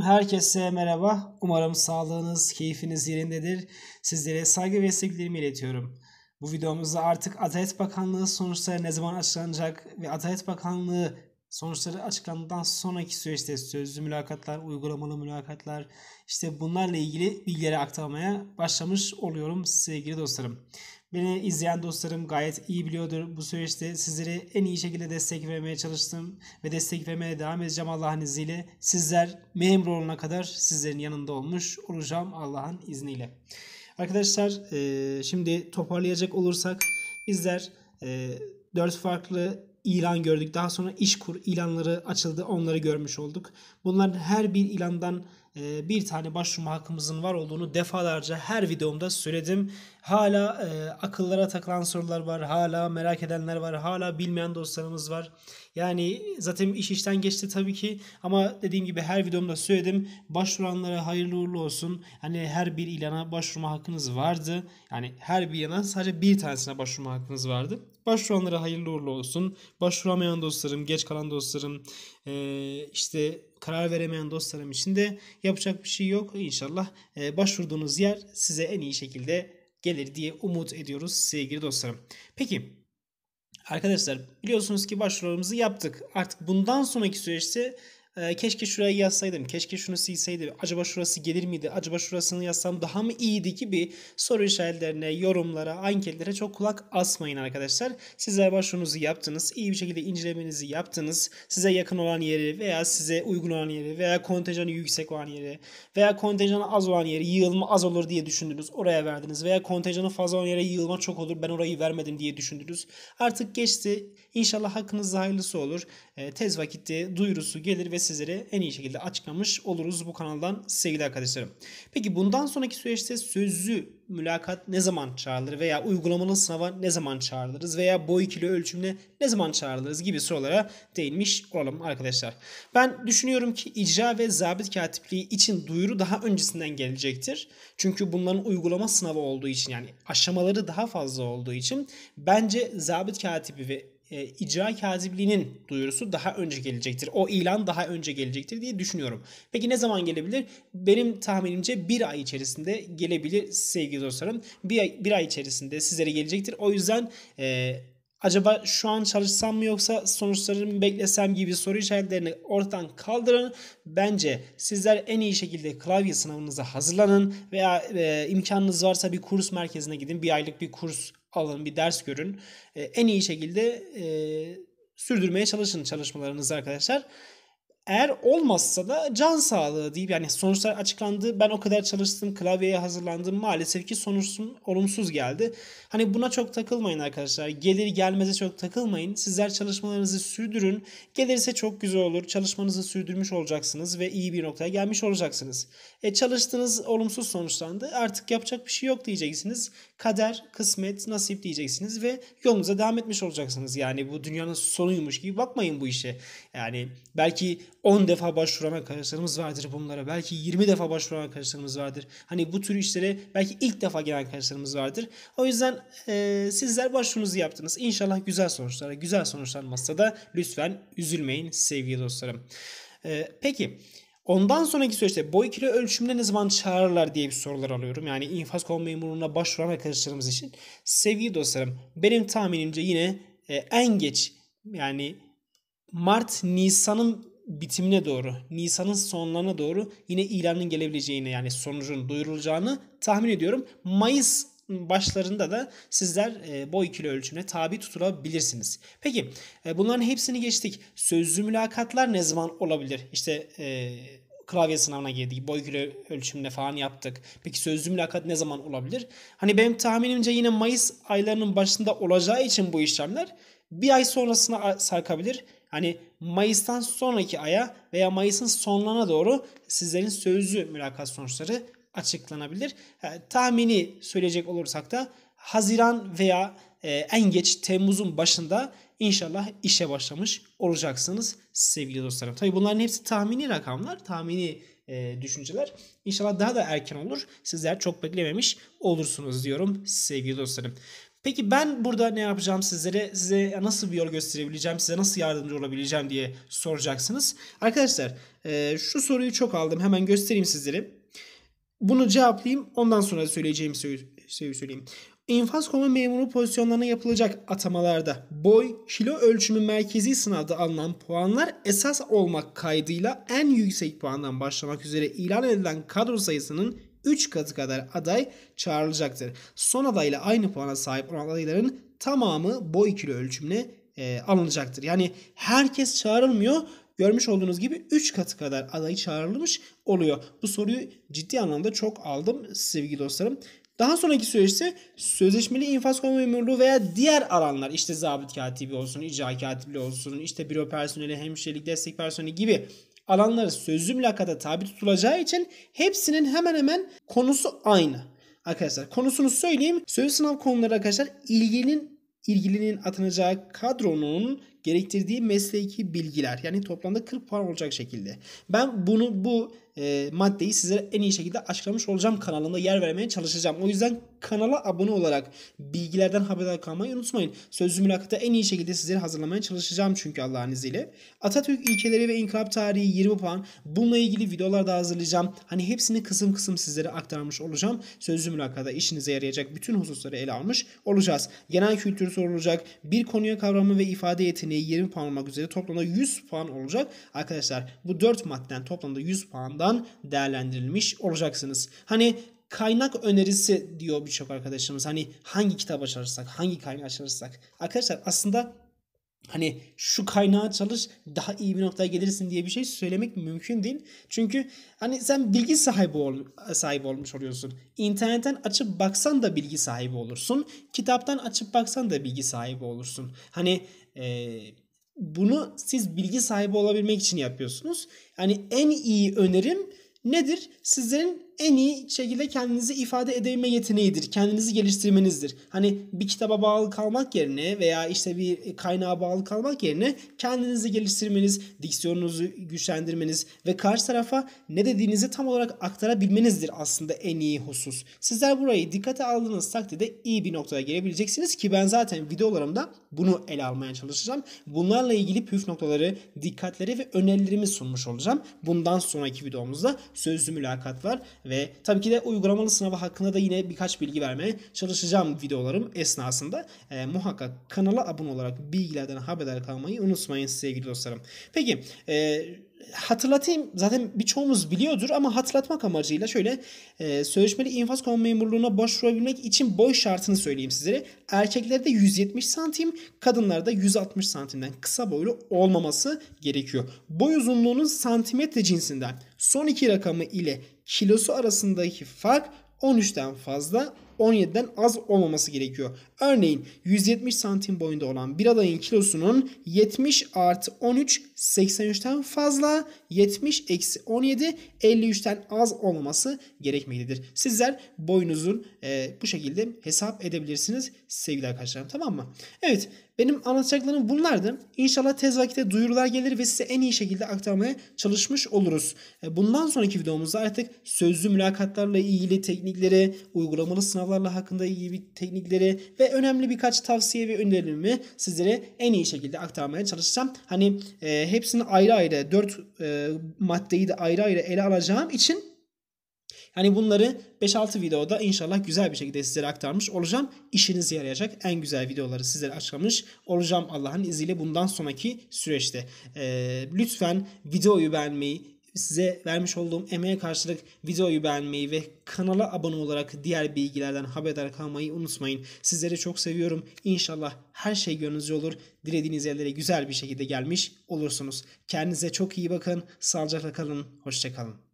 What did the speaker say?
Herkese merhaba. Umarım sağlığınız, keyfiniz yerindedir. Sizlere saygı ve sevgilerimi iletiyorum. Bu videomuzda artık Adalet Bakanlığı sonuçları ne zaman açıklanacak ve Adalet Bakanlığı sonuçları açıklandıktan sonraki süreçte sözlü mülakatlar, uygulamalı mülakatlar işte bunlarla ilgili bilgileri aktarmaya başlamış oluyorum sevgili dostlarım. Beni izleyen dostlarım gayet iyi biliyordur. Bu süreçte sizleri en iyi şekilde destek vermeye çalıştım ve destek vermeye devam edeceğim Allah'ın izniyle. Sizler memur olana kadar sizlerin yanında olmuş olacağım Allah'ın izniyle. Arkadaşlar e, şimdi toparlayacak olursak bizler 4 e, farklı ilan gördük. Daha sonra iş kur ilanları açıldı. Onları görmüş olduk. Bunların her bir ilandan ee, bir tane başvurma hakkımızın var olduğunu defalarca her videomda söyledim. Hala e, akıllara takılan sorular var, hala merak edenler var, hala bilmeyen dostlarımız var. Yani zaten iş işten geçti tabii ki ama dediğim gibi her videomda söyledim. Başvuranlara hayırlı uğurlu olsun. Hani her bir ilana başvurma hakkınız vardı. Yani her bir ilana sadece bir tanesine başvurma hakkınız vardı. Başvuranlara hayırlı uğurlu olsun. Başvuramayan dostlarım, geç kalan dostlarım, e, işte karar veremeyen dostlarım için de yapacak bir şey yok. İnşallah e, başvurduğunuz yer size en iyi şekilde gelir diye umut ediyoruz sevgili dostlarım. Peki Arkadaşlar biliyorsunuz ki başvurularımızı yaptık. Artık bundan sonraki süreçte ee, keşke şurayı yazsaydım, keşke şunu silseydim, acaba şurası gelir miydi, acaba şurasını yazsam daha mı iyiydi gibi soru işaretlerine, yorumlara, anketlere çok kulak asmayın arkadaşlar. Sizler başvurunuzu yaptınız, iyi bir şekilde incelemenizi yaptınız. Size yakın olan yeri veya size uygun olan yeri veya kontenjanı yüksek olan yeri veya kontenjanı az olan yeri yığılma az olur diye düşündünüz. Oraya verdiniz veya kontenjanı fazla olan yere yığılma çok olur ben orayı vermedim diye düşündünüz. Artık geçti. İnşallah hakkınızda hayırlısı olur. Ee, tez vakitte duyurusu gelir ve sizlere en iyi şekilde açıklamış oluruz bu kanaldan sevgili arkadaşlarım. Peki bundan sonraki süreçte sözlü mülakat ne zaman çağrılır veya uygulamalı sınava ne zaman çağrılırız veya boy kilo ölçümüne ne zaman çağrılırız gibi sorulara değinmiş olalım arkadaşlar. Ben düşünüyorum ki icra ve zabit katipliği için duyuru daha öncesinden gelecektir. Çünkü bunların uygulama sınavı olduğu için yani aşamaları daha fazla olduğu için bence zabit katibi ve e, icra kazibliğinin duyurusu daha önce gelecektir. O ilan daha önce gelecektir diye düşünüyorum. Peki ne zaman gelebilir? Benim tahminimce bir ay içerisinde gelebilir sevgili dostlarım. Bir ay, bir ay içerisinde sizlere gelecektir. O yüzden e, acaba şu an çalışsam mı yoksa sonuçlarını beklesem gibi soru işaretlerini ortadan kaldırın. Bence sizler en iyi şekilde klavye sınavınıza hazırlanın veya e, imkanınız varsa bir kurs merkezine gidin. Bir aylık bir kurs alın, bir ders görün. E, en iyi şekilde e, sürdürmeye çalışın çalışmalarınızı arkadaşlar. Eğer olmazsa da can sağlığı deyip yani sonuçlar açıklandı. Ben o kadar çalıştım, klavyeye hazırlandım. Maalesef ki sonuçum olumsuz geldi. Hani buna çok takılmayın arkadaşlar. Gelir gelmeze çok takılmayın. Sizler çalışmalarınızı sürdürün. Gelirse çok güzel olur. Çalışmanızı sürdürmüş olacaksınız ve iyi bir noktaya gelmiş olacaksınız. E çalıştığınız olumsuz sonuçlandı. Artık yapacak bir şey yok diyeceksiniz. Kader, kısmet, nasip diyeceksiniz ve yolunuza devam etmiş olacaksınız. Yani bu dünyanın sonuymuş gibi bakmayın bu işe. Yani belki 10 defa başvuran arkadaşlarımız vardır bunlara. Belki 20 defa başvuran arkadaşlarımız vardır. Hani bu tür işlere belki ilk defa gelen arkadaşlarımız vardır. O yüzden e, sizler başvurunuzu yaptınız. İnşallah güzel sonuçlara, güzel sonuçlanmazsa da lütfen üzülmeyin sevgili dostlarım. E, peki Ondan sonraki süreçte boy kilo ölçümüne ne zaman çağırırlar diye bir sorular alıyorum. Yani infaz kol memurluğuna başvuran arkadaşlarımız için. Sevgili dostlarım benim tahminimce yine e, en geç yani Mart Nisan'ın bitimine doğru, Nisan'ın sonlarına doğru yine ilanın gelebileceğini yani sonucun duyurulacağını tahmin ediyorum. Mayıs başlarında da sizler e, boy kilo ölçümüne tabi tutulabilirsiniz. Peki e, bunların hepsini geçtik. Sözlü mülakatlar ne zaman olabilir? İşte e, klavye sınavına girdik. Boy kilo ölçümüne falan yaptık. Peki sözlü mülakat ne zaman olabilir? Hani benim tahminimce yine Mayıs aylarının başında olacağı için bu işlemler bir ay sonrasına sarkabilir hani Mayıs'tan sonraki aya veya Mayıs'ın sonlarına doğru sizlerin sözlü mülakat sonuçları açıklanabilir. E, tahmini söyleyecek olursak da Haziran veya e, en geç Temmuz'un başında inşallah işe başlamış olacaksınız sevgili dostlarım. Tabii bunların hepsi tahmini rakamlar, tahmini e, düşünceler. İnşallah daha da erken olur. Sizler çok beklememiş olursunuz diyorum sevgili dostlarım. Peki ben burada ne yapacağım sizlere? Size nasıl bir yol gösterebileceğim? Size nasıl yardımcı olabileceğim diye soracaksınız. Arkadaşlar e, şu soruyu çok aldım. Hemen göstereyim sizlere. Bunu cevaplayayım. Ondan sonra söyleyeceğim şeyi söyleyeyim. İnfaz koruma memuru pozisyonlarına yapılacak atamalarda boy, kilo ölçümü merkezi sınavda alınan puanlar esas olmak kaydıyla en yüksek puandan başlamak üzere ilan edilen kadro sayısının 3 katı kadar aday çağrılacaktır. Son adayla aynı puana sahip olan adayların tamamı boy ikili ölçümüne e, alınacaktır. Yani herkes çağrılmıyor. Görmüş olduğunuz gibi 3 katı kadar aday çağrılmış oluyor. Bu soruyu ciddi anlamda çok aldım sevgili dostlarım. Daha sonraki süreç ise sözleşmeli infaz koruma memurluğu veya diğer alanlar işte zabıt katibi olsun, icra katibi olsun, işte büro personeli, hemşirelik, destek personeli gibi alanları sözlü mülakata tabi tutulacağı için hepsinin hemen hemen konusu aynı. Arkadaşlar konusunu söyleyeyim. Sözlü sınav konuları arkadaşlar ilginin ilgilinin atanacağı kadronun gerektirdiği mesleki bilgiler. Yani toplamda 40 puan olacak şekilde. Ben bunu bu e, maddeyi size en iyi şekilde açıklamış olacağım kanalında yer vermeye çalışacağım. O yüzden kanala abone olarak bilgilerden haberdar kalmayı unutmayın. Sözlü mülakata en iyi şekilde sizleri hazırlamaya çalışacağım çünkü Allah'ın izniyle. Atatürk ilkeleri ve inkılap tarihi 20 puan. Bununla ilgili videolar da hazırlayacağım. Hani hepsini kısım kısım sizlere aktarmış olacağım. Sözlü mülakata işinize yarayacak bütün hususları ele almış olacağız. Genel kültür sorulacak. Bir konuya kavramı ve ifade yeteneği 20 puan olmak üzere toplamda 100 puan olacak. Arkadaşlar bu 4 maddeden toplamda 100 puandan değerlendirilmiş olacaksınız. Hani kaynak önerisi diyor birçok arkadaşımız. Hani hangi kitap çalışsak, hangi kaynağı çalışsak. Arkadaşlar aslında hani şu kaynağı çalış daha iyi bir noktaya gelirsin diye bir şey söylemek mümkün değil. Çünkü hani sen bilgi sahibi ol, sahibi olmuş oluyorsun. İnternetten açıp baksan da bilgi sahibi olursun. Kitaptan açıp baksan da bilgi sahibi olursun. Hani e, bunu siz bilgi sahibi olabilmek için yapıyorsunuz. Hani en iyi önerim nedir? Sizlerin en iyi şekilde kendinizi ifade edebilme yeteneğidir. Kendinizi geliştirmenizdir. Hani bir kitaba bağlı kalmak yerine veya işte bir kaynağa bağlı kalmak yerine kendinizi geliştirmeniz, diksiyonunuzu güçlendirmeniz ve karşı tarafa ne dediğinizi tam olarak aktarabilmenizdir aslında en iyi husus. Sizler burayı dikkate aldığınız takdirde iyi bir noktaya gelebileceksiniz ki ben zaten videolarımda bunu ele almaya çalışacağım. Bunlarla ilgili püf noktaları, dikkatleri ve önerilerimi sunmuş olacağım. Bundan sonraki videomuzda sözlü mülakat var ve tabii ki de uygulamalı sınavı hakkında da yine birkaç bilgi vermeye çalışacağım videolarım esnasında. E, muhakkak kanala abone olarak bilgilerden haberdar kalmayı unutmayın sevgili dostlarım. Peki e, hatırlatayım zaten birçoğumuz biliyordur ama hatırlatmak amacıyla şöyle e, sözleşmeli infaz kamu memurluğuna başvurabilmek için boy şartını söyleyeyim sizlere. Erkeklerde 170 santim, kadınlarda 160 santimden kısa boylu olmaması gerekiyor. Boy uzunluğunun santimetre cinsinden son iki rakamı ile kilosu arasındaki fark 13'ten fazla 17'den az olmaması gerekiyor. Örneğin 170 santim boyunda olan bir adayın kilosunun 70 artı 13 83'ten fazla, 70 eksi 17 53'ten az olması gerekmektedir. Sizler boyunuzun e, bu şekilde hesap edebilirsiniz sevgili arkadaşlarım tamam mı? Evet benim anlatacaklarım bunlardı. İnşallah tez vakitte duyurular gelir ve size en iyi şekilde aktarmaya çalışmış oluruz. E, bundan sonraki videomuzda artık sözlü mülakatlarla ilgili teknikleri, uygulamalı sınavlarla hakkında ilgili teknikleri ve önemli birkaç tavsiye ve önerimi sizlere en iyi şekilde aktarmaya çalışacağım. Hani e, hepsini ayrı ayrı dört e, maddeyi de ayrı ayrı ele alacağım için yani bunları 5-6 videoda inşallah güzel bir şekilde sizlere aktarmış olacağım. İşinize yarayacak en güzel videoları sizlere açıklamış olacağım Allah'ın izniyle bundan sonraki süreçte. Ee, lütfen videoyu beğenmeyi, size vermiş olduğum emeğe karşılık videoyu beğenmeyi ve kanala abone olarak diğer bilgilerden haberdar kalmayı unutmayın. Sizleri çok seviyorum. İnşallah her şey gönlünüzce olur. Dilediğiniz yerlere güzel bir şekilde gelmiş olursunuz. Kendinize çok iyi bakın. Sağlıcakla kalın. Hoşçakalın.